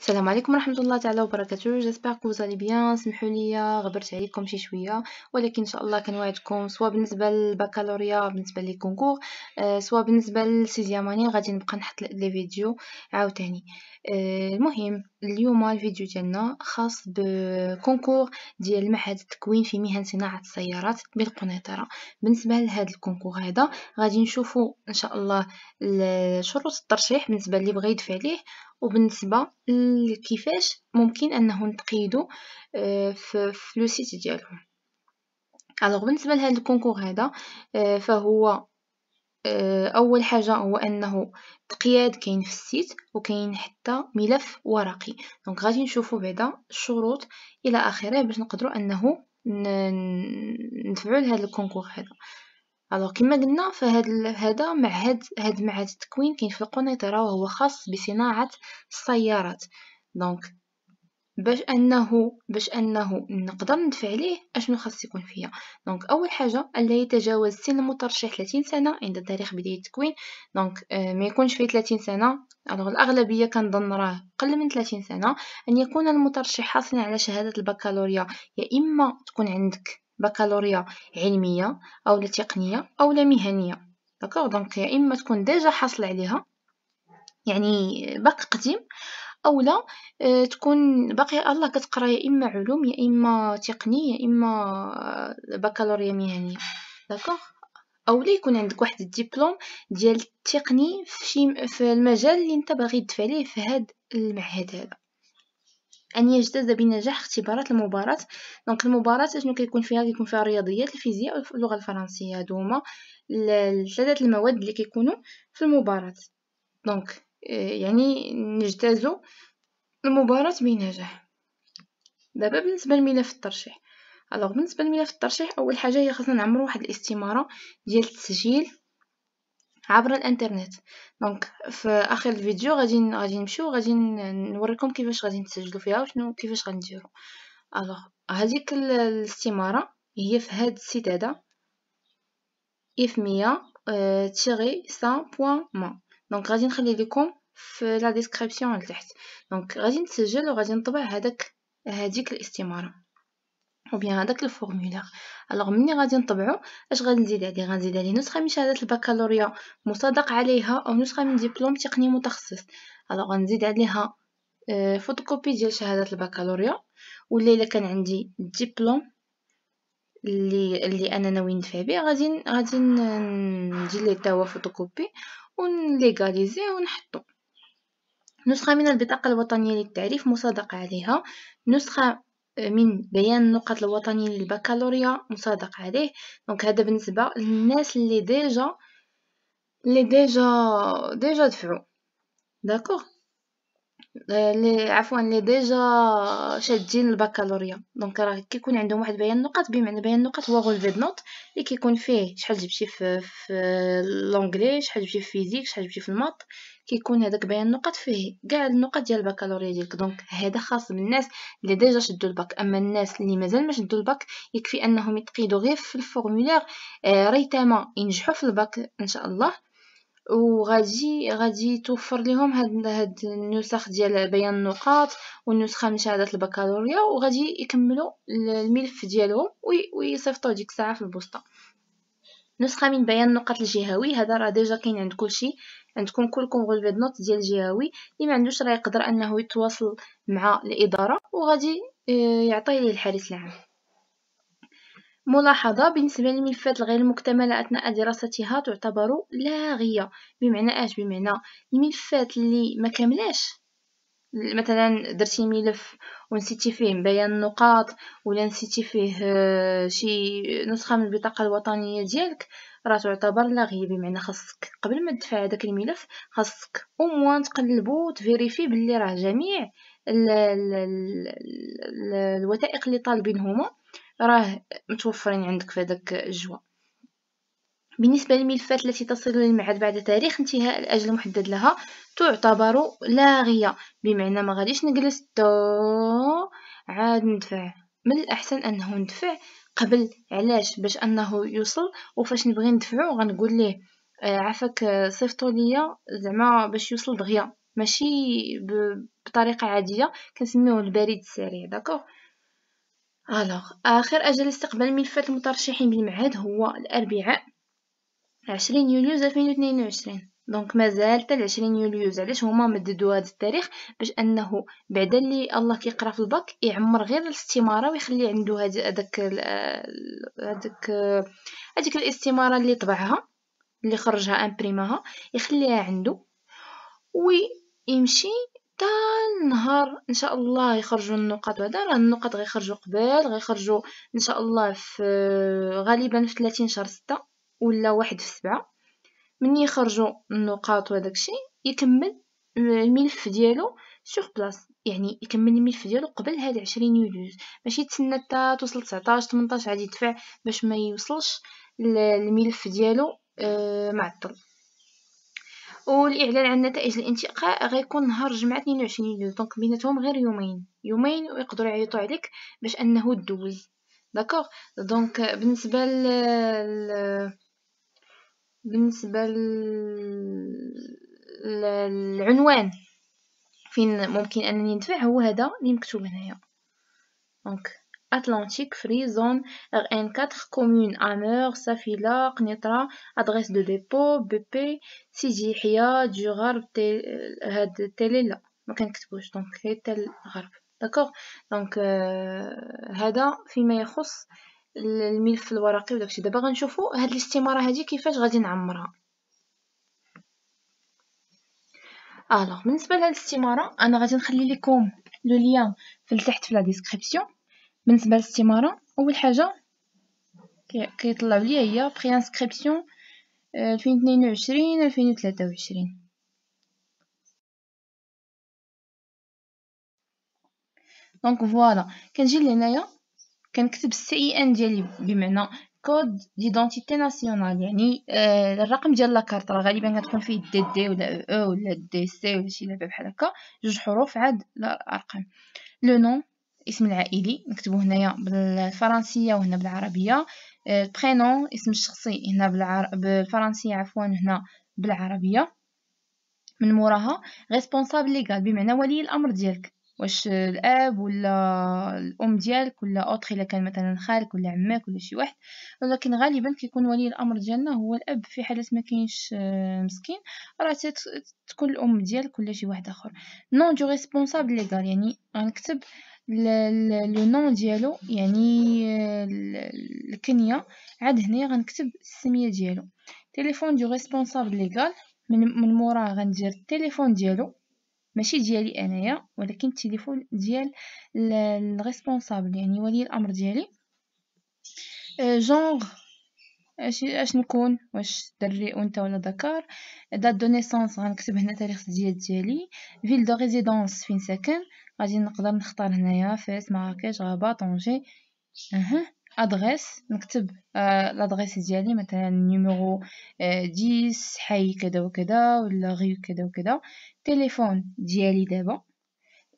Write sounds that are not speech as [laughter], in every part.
السلام عليكم ورحمه الله تعالى وبركاته جيسبر كو زالي بيان سمحوا لي غبرت عليكم شي شويه ولكن ان شاء الله كنوعدكم سواء بالنسبه للبكالوريا بالنسبه لي كونكور آه سواء بالنسبه للسيزيام اني غادي نبقى نحط لي فيديو عاوتاني آه المهم اليوم الفيديو ديالنا خاص بكونكور ديال معهد التكوين في مهن صناعه السيارات بالقنيطره بالنسبه لهذا الكونكور هذا غادي نشوفوا ان شاء الله شروط الترشيح بالنسبه اللي بغى يدفع ليه وبالنسبه لكيفاش ممكن انه نتقيدو آه، في لو سيت ديالهم الوغ بالنسبه لهذا الكونكور هذا آه، فهو آه، اول حاجه هو انه تقياد كاين في السيت وكاين حتى ملف ورقي دونك غادي نشوفو بعدا الشروط الى اخره باش نقدرو انه ندفعو لهذا الكونكور هذا الوغ كيما قلنا فهاد هذا معهد هاد معهد التكوين كاين في القنيطره وهو خاص بصناعه السيارات دونك باش انه باش انه نقدر ندفع ليه اشنو خاص يكون فيا دونك اول حاجه الا يتجاوز سن المترشح 30 سنه عند تاريخ بدايه التكوين دونك آه، ما يكونش فيه 30 سنه الوغ الاغلبيه كنظن راه قل من 30 سنه ان يكون المترشح حاصل على شهاده البكالوريا يا اما تكون عندك بكالوريا علميه اولا تقنيه اولا مهنيه داكوغ دونك يا اما تكون ديجا حاصل عليها يعني باقي قديم اولا آه، تكون باقي الله كتقرا يا اما علوم يا اما تقني يا اما آه، بكالوريا مهنيه داكوغ اولا يكون عندك واحد الدبلوم ديال التقني في في المجال اللي انت باغي تدفع ليه في هاد المعهد هذا ان يجتاز بنجاح اختبارات المباراه دونك المباراه شنو كيكون فيها كيكون فيها الرياضيات الفيزياء واللغه الفرنسيه هادو هما الثلاثه المواد اللي كيكونوا في المباراه دونك آه، يعني نجتازو المباراه بنجاح دابا بالنسبه لملف الترشيح الوغ بالنسبه لملف الترشيح اول حاجه هي خاصنا نعمرو واحد الاستماره ديال التسجيل عبر الانترنت دونك في اخر الفيديو غادي غادي نمشيو غادي نوريكم كيفاش غادي نسجلوا فيها وشنو كيفاش غنديروا الوغ هذيك الاستماره هي في هذا السيت هذا اف آه، 100 تيغي سا ما دونك غادي نخلي لكم في لا ديسكريبسيون لتحت دونك غادي نسجل وغادي نطبع هذاك هذيك الاستماره او بيان هذاك الفورمولير الوغ مني غادي نطبعو اش غادي نزيد عليه غنزيد عليه نسخه من شهاده البكالوريا مصادق عليها او نسخه من دبلوم تقني متخصص الوغ غنزيد عليها آه، فوتوكوبي ديال شهاده البكالوريا ولا الا كان عندي دبلوم اللي اللي انا ناوي ندفع به غادي غادي نجي ليه تا هو فوتوكوبي أو ونحطو نسخه من البطاقه الوطنيه للتعريف مصادق عليها نسخه من بيان النقط الوطني للبكالوريا مصادق عليه دونك هذا بالنسبه للناس اللي ديجا اللي ديجا ديجا دفعوا داكوغ آه، لي عفوا لي ديجا شادين البكالوريا دونك راه كيكون عندهم واحد بيان نقط بمعنى بيان نقط هو غولفي فيد نوت اللي كيكون فيه شحال جبتي في في لونغلي شحال جبتي في فيزيك شحال جبتي في المات كيكون هذاك بيان النقط فيه كاع النقط ديال البكالوريا ديالك دونك هذا خاص بالناس اللي ديجا شدوا الباك اما الناس اللي مازال ما شدوا الباك يكفي انهم يتقيدوا غير في الفورمولير آه، ريتما ينجحوا في الباك ان شاء الله وغادي غادي توفر لهم هاد هاد النسخ ديال بيان النقاط والنسخه من شهاده البكالوريا وغادي يكملوا الملف ديالهم ويصيفطوه ديك الساعه في البوسطه نسخه من بيان النقاط الجهوي هذا راه ديجا كاين عند كلشي عندكم كلكم غولفي نوت ديال الجهوي اللي ما عندوش راه يقدر انه يتواصل مع الاداره وغادي آه، يعطيه الحارس العام ملاحظة بالنسبة للملفات الغير مكتملة أثناء دراستها تعتبر لاغية بمعنى اش بمعنى الملفات اللي ما كاملاش مثلا درتي ملف ونسيتي فيه بيان النقاط ولا نسيتي فيه آه، شي نسخه من البطاقه الوطنيه ديالك راه تعتبر لاغيه بمعنى خاصك قبل ما تدفع هذاك الملف خاصك اوموان تقلبو تفيريفي بلي راه جميع ال الوثائق اللي طالبين هما راه متوفرين عندك في هذاك الجوا بالنسبة للملفات التي تصل للميعاد بعد تاريخ انتهاء الأجل المحدد لها تعتبر لاغية بمعنى ما غاديش نجلس تو عاد ندفع من الأحسن أنه ندفع قبل علاش باش أنه يوصل وفاش نبغي ندفعو غنقول ليه آه، عافاك آه، صيفطوا ليا زعما باش يوصل دغيا ماشي بطريقه عاديه كنسميوه البريد السريع داكوغ الوغ اخر اجل استقبال ملفات المترشحين بالمعهد هو الاربعاء 20 يوليوز 2022 دونك مازال حتى 20 يوليوز علاش هما مددوا هذا التاريخ باش انه بعد اللي الله كيقرا في الباك يعمر غير الاستماره ويخلي عنده هذاك هذاك هذيك الاستماره اللي طبعها اللي خرجها امبريماها يخليها عنده ويمشي حتى النهار ان شاء الله يخرجوا النقط بعدا راه النقط غيخرجوا قبل غيخرجوا ان شاء الله في [hesitation] غالبا في 30 شهر 6 ولا واحد في 7 من يخرجوا النقاط وهذاك الشيء يكمل الملف ديالو سوغ بلاص يعني يكمل الملف ديالو قبل هاد 20 يوليو ماشي يتسنى حتى توصل 19 18 عاد يدفع باش ما يوصلش الملف ديالو آه، معطل والاعلان عن نتائج الانتقاء غيكون نهار الجمعه 22 يوليو دونك بيناتهم غير يومين يومين ويقدروا يعيطوا عليك باش انه دوز داكوغ دونك بالنسبه ل بالنسبه للعنوان فين ممكن انني ندفع هو هذا اللي مكتوب هنايا دونك Atlantique Free Zone RN4 commune Hameur, Safila, Qnitra adresse de dépôt BP Sidi Hia du غرب هاد تيلي لا ما كنكتبوش دونك هي تال داكوغ دونك هذا فيما يخص الملف الورقي وداكشي دابا غنشوفو هاد الاستماره هادي كيفاش غادي نعمرها الوغ بالنسبه لهاد الاستماره انا غادي نخلي لكم لو ليان في تحت في لا ديسكريبسيون بالنسبه للاستماره اول حاجه كيطلع ليا هي بري انسكريبسيون 2022 2023 دونك فوالا كنجي لهنايا كنكتب السي اي ان ديالي بمعنى كود ديدونتيتي ناسيونال يعني آه الرقم ديال لاكارت راه غالبا كتكون فيه دي دي ولا او e ولا دي سي ولا شي لعبه بحال هكا جوج حروف عاد الارقام لو نوم الاسم العائلي نكتبو هنايا بالفرنسيه وهنا بالعربيه آه، البرينون اسم الشخصي هنا بالعر... بالفرنسيه عفوا هنا بالعربيه من موراها ريسبونسابل ليغال بمعنى ولي الامر ديالك واش الاب ولا الام ديالك ولا اوتخ الا كان مثلا خالك ولا عماك ولا شي واحد ولكن غالبا كيكون ولي الامر ديالنا هو الاب في حاله ما كاينش آه، مسكين راه تكون الام ديالك ولا شي واحد اخر نون دو ريسبونسابل ليغال يعني غنكتب لو نون ديالو يعني آه، الكنيه عاد هنايا غنكتب السميه ديالو تليفون دو ريسبونسابل ليغال من من موراه غندير التليفون ديالو ماشي ديالي انايا ولكن التليفون ديال الريسبونسابل يعني ولي الامر ديالي آه، جونغ اش اش نكون واش دري وانت ولا ذكر دات دو نيسونس غنكتب هنا تاريخ الزياد ديالي فيل دو ريزيدونس فين ساكن غادي نقدر نختار هنايا فاس مراكش غابه طونجي اها ادريس نكتب آه، لادريس ديالي مثلا نيميرو 10 آه، ديس حي كذا وكذا ولا غيو كذا وكذا تليفون ديالي دابا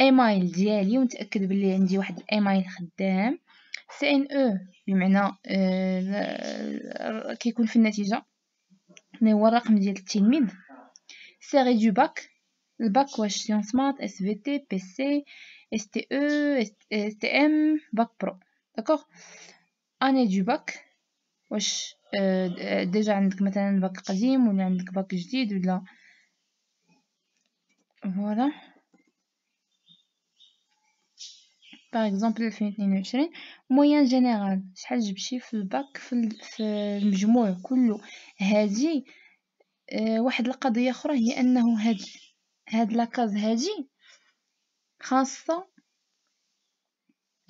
ايميل ديالي ونتاكد بلي عندي واحد الايميل خدام سي ان او بمعنى آه، كيكون في النتيجه اللي هو الرقم ديال التلميذ سيري دو باك الباك واش سيونس مات اس في تي بي سي اس تي او اس تي ام باك برو داكوغ اني دو باك واش ديجا عندك مثلا باك قديم ولا عندك باك جديد ولا فوالا باغ اكزومبل 2022 موين جينيرال شحال جبتي في الباك في المجموع كله هادي واحد القضيه اخرى هي انه هاد هاد لاكاز هادي خاصة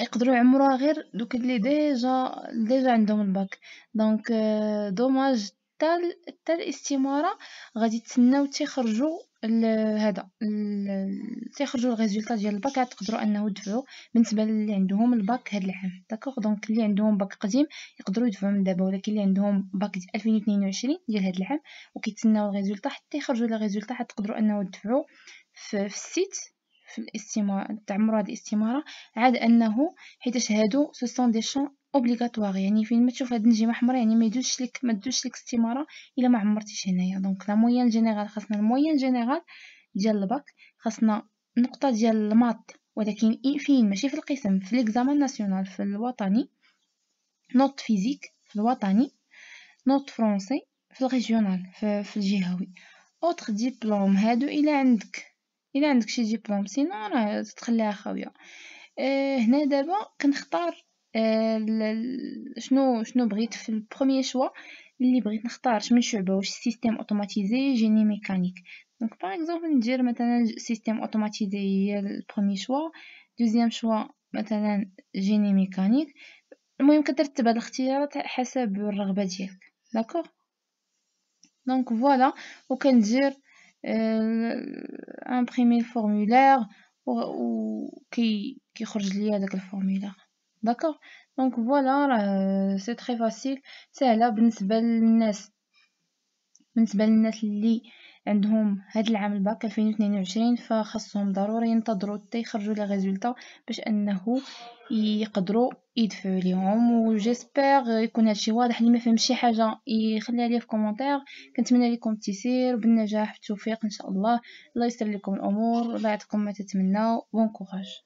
يقدروا يعمروها غير دوك اللي ديجا ديجا عندهم الباك دونك آه، دوماج تال تال الاستمارة غادي تسناو حتى ال هذا تيخرجوا الريزلت ديال الباك عاد تقدروا انه تدفعوا بالنسبه للي عندهم الباك هذا العام داكوغ دونك اللي عندهم باك قديم يقدروا يدفعوا من دابا ولكن اللي عندهم باك 2022 ديال هذا العام وكيتسناو الريزلت حتى يخرجوا لي ريزلت حتى تقدروا انه تدفعوا في, في السيت في الاستمارة تاع مراد الاستمارة عاد انه حيتاش هادو سو سون دي شون اوبليغاتوار يعني فين ما تشوف هاد النجمه حمراء يعني ما يدوزش لك ما تدوزش لك استماره الا ما عمرتيش هنايا دونك لا مويان جينيرال خاصنا المويان جينيرال ديال الباك خاصنا نقطه ديال الماط ولكن فين ماشي في القسم في ليكزامان ناسيونال في الوطني نوت فيزيك في الوطني نوت فرونسي في الريجيونال في, في الجهوي اوتر ديبلوم هادو الا عندك الا عندك شي ديبلوم سينو راه تخليها خاويه اه هنا دابا كنختار آه، شنو شنو بغيت في البروميير شوا اللي بغيت نختار من شعبه واش سيستيم اوتوماتيزي جيني ميكانيك دونك باغ اكزومبل ندير مثلا سيستيم اوتوماتيزي هي البروميير شوا دوزيام شوا مثلا جيني ميكانيك المهم كترتب هاد الاختيارات حسب الرغبه ديالك داكوغ دونك فوالا وكندير امبريمي آه، الفورمولير كي كيخرج ليا داك الفورمولير داكوغ دونك فوالا راه سي تري فاسيل ساهله بالنسبه للناس بالنسبه للناس اللي عندهم هاد العام الباك 2022 فخاصهم ضروري ينتظروا حتى يخرجوا لي ريزولطا باش انه يقدروا يدفعوا ليهم وجيسبر يكون هادشي واضح اللي ما فهم شي حاجه يخليها لي في كومونتير كنتمنى لكم التيسير بالنجاح والتوفيق ان شاء الله الله يسر لكم الامور الله يعطيكم ما تتمناو بون كوراج